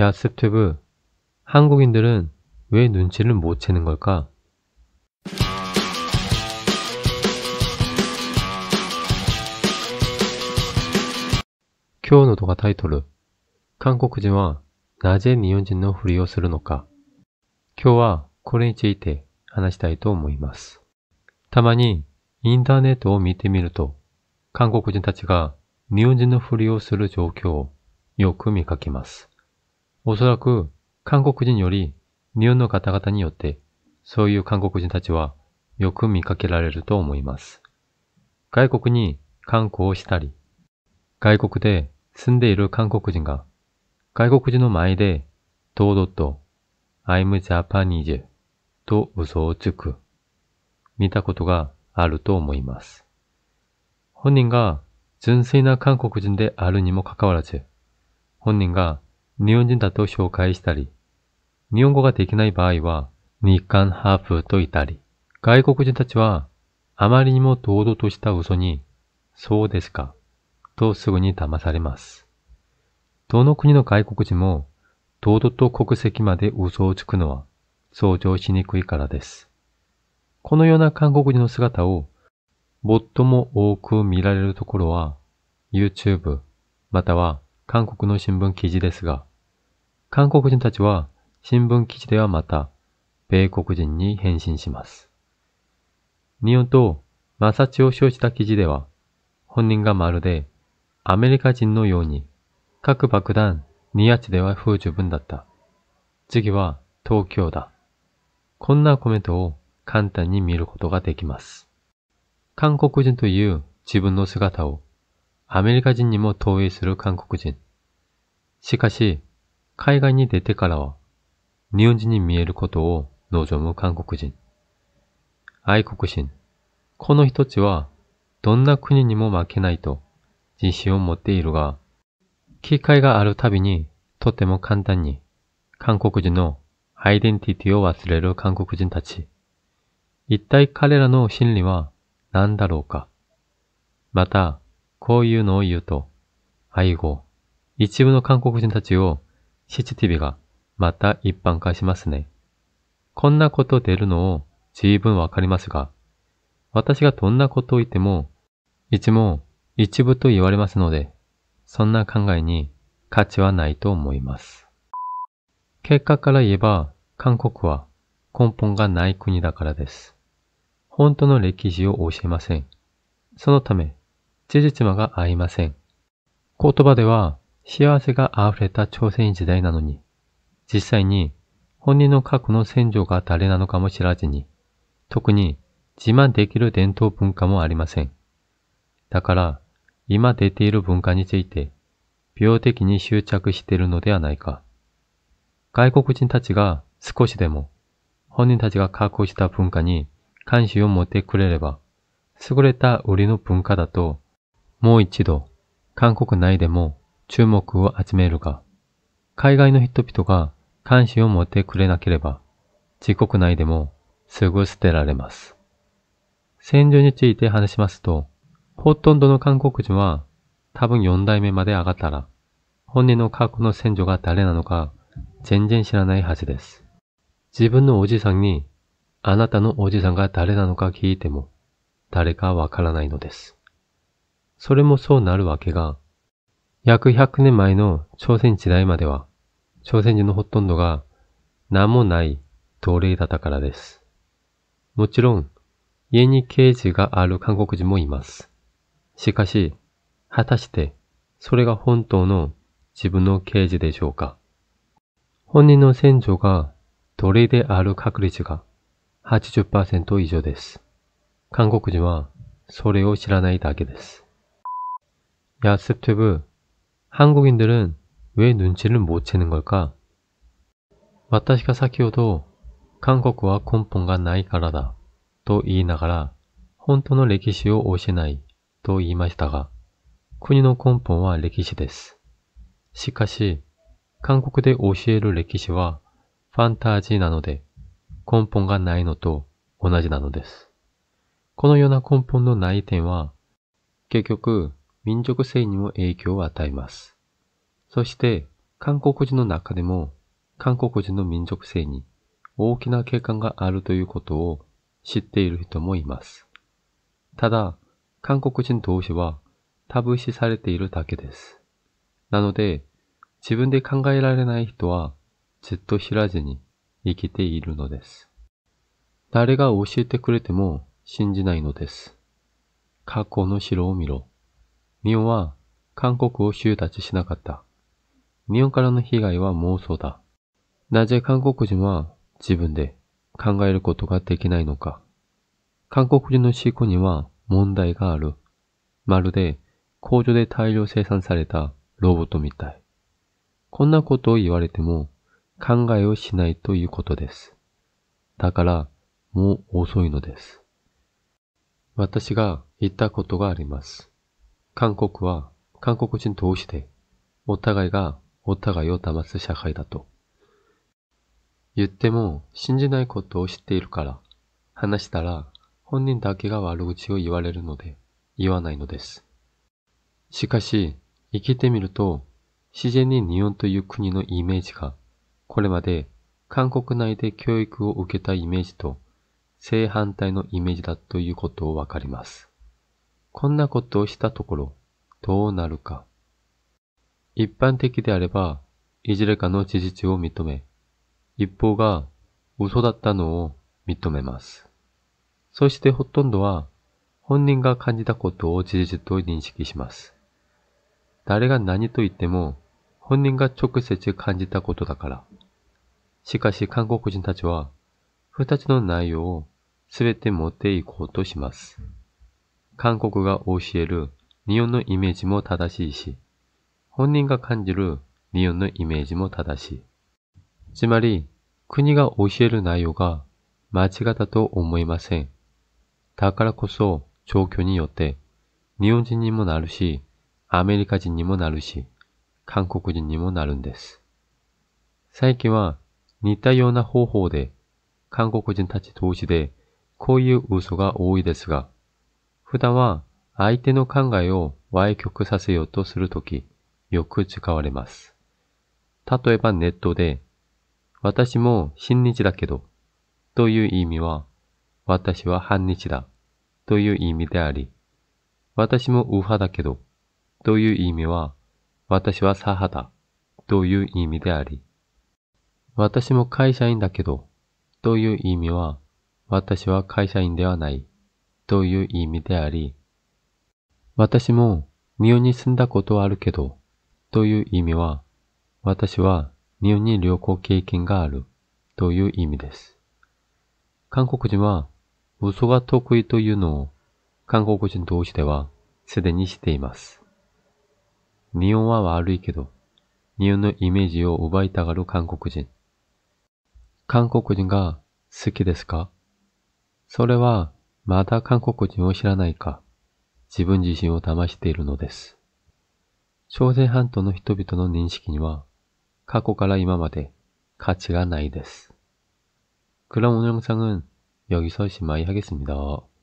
야스튜브한국인들은왜눈치를못채는걸까쿄노도가타이토르한국人はなぜ日本人のふりをするのか今日はこれについて話したいと思います。たまにインターネットを見てみると、韓国人たちが日本人のふりをする状況をよく見かけます。おそらく韓国人より日本の方々によってそういう韓国人たちはよく見かけられると思います。外国に観光をしたり、外国で住んでいる韓国人が外国人の前で堂々と I'm Japanese と嘘をつく見たことがあると思います。本人が純粋な韓国人であるにもかかわらず、本人が日本人だと紹介したり、日本語ができない場合は、日韓ハーフといたり、外国人たちは、あまりにも堂々とした嘘に、そうですか、とすぐに騙されます。どの国の外国人も、堂々と国籍まで嘘をつくのは、想像しにくいからです。このような韓国人の姿を、最も多く見られるところは、YouTube、または韓国の新聞記事ですが、韓国人たちは新聞記事ではまた、米国人に返信します。日本と摩擦を生じた記事では、本人がまるでアメリカ人のように、各爆弾、2アでは不十分だった。次は東京だ。こんなコメントを簡単に見ることができます。韓国人という自分の姿をアメリカ人にも投影する韓国人。しかし、海外に出てからは、日本人に見えることを望む韓国人。愛国心。この人たちは、どんな国にも負けないと自信を持っているが、機会があるたびに、とても簡単に、韓国人のアイデンティティを忘れる韓国人たち。一体彼らの心理は何だろうか。また、こういうのを言うと、背後、一部の韓国人たちを CCTV がまた一般化しますね。こんなこと出るのを十分わかりますが、私がどんなことを言っても、一も一部と言われますので、そんな考えに価値はないと思います。結果から言えば、韓国は根本がない国だからです。本当の歴史を教えません。そのため、事実間が合いません。言葉では幸せが溢れた朝鮮時代なのに、実際に本人の過去の先祖が誰なのかも知らずに、特に自慢できる伝統文化もありません。だから、今出ている文化について、病的に執着しているのではないか。外国人たちが少しでも、本人たちが確保した文化に関心を持ってくれれば、優れた売りの文化だともう一度、韓国内でも注目を集めるが、海外の人々が関心を持ってくれなければ、自国内でもすぐ捨てられます。戦場について話しますと、ほとんどの韓国人は多分4代目まで上がったら、本人の過去の戦場が誰なのか全然知らないはずです。自分のおじさんに、あなたのおじさんが誰なのか聞いても、誰かわからないのです。それもそうなるわけが、約100年前の朝鮮時代までは、朝鮮人のほとんどが何もない奴隷だったからです。もちろん、家に刑事がある韓国人もいます。しかし、果たして、それが本当の自分の刑事でしょうか本人の先祖が奴隷である確率が80%以上です。韓国人はそれを知らないだけです。야스튜브한국인들은왜눈치를못채는걸까私が先ほど、韓国は根本がないからだ、と言いながら、本当の歴史を教えない、と言いましたが、国の根本は歴史です。しかし、韓国で教える歴史は、ファンタジーなので、根本がないのと同じなのです。このような根本のない点は、結局、民族性にも影響を与えます。そして、韓国人の中でも、韓国人の民族性に大きな欠陥があるということを知っている人もいます。ただ、韓国人同士はタブー視されているだけです。なので、自分で考えられない人はじっと知らずに生きているのです。誰が教えてくれても信じないのです。過去の城を見ろ。日本は韓国を集奪しなかった。日本からの被害は妄想だ。なぜ韓国人は自分で考えることができないのか。韓国人の思考には問題がある。まるで工場で大量生産されたロボットみたい。こんなことを言われても考えをしないということです。だからもう遅いのです。私が言ったことがあります。韓国は韓国人同士でお互いがお互いを騙す社会だと。言っても信じないことを知っているから話したら本人だけが悪口を言われるので言わないのです。しかし生きてみると自然に日本という国のイメージがこれまで韓国内で教育を受けたイメージと正反対のイメージだということをわかります。こんなことをしたところ、どうなるか。一般的であれば、いずれかの事実を認め、一方が嘘だったのを認めます。そしてほとんどは本人が感じたことを事実と認識します。誰が何と言っても本人が直接感じたことだから。しかし韓国人たちは二つの内容を全て持っていこうとします。韓国が教える日本のイメージも正しいし、本人が感じる日本のイメージも正しい。つまり、国が教える内容が間違ったと思いません。だからこそ状況によって日本人にもなるし、アメリカ人にもなるし、韓国人にもなるんです。最近は似たような方法で韓国人たち同士でこういう嘘が多いですが、普段は相手の考えを歪曲させようとするとき、よく使われます。例えばネットで、私も新日だけど、という意味は、私は反日だ、という意味であり、私も右派だけど、という意味は、私は左派だ、という意味であり、私も会社員だけど、という意味は、私は会社員ではない、という意味であり、私も日本に住んだことはあるけどという意味は、私は日本に旅行経験があるという意味です。韓国人は嘘が得意というのを韓国人同士ではすでにしています。日本は悪いけど、日本のイメージを奪いたがる韓国人。韓国人が好きですかそれはまだ韓国人を知らないか、自分自身を騙しているのです。朝鮮半島の人々の認識には過去から今まで価値がないです。그럼오늘영상은여기서심마이하겠습니다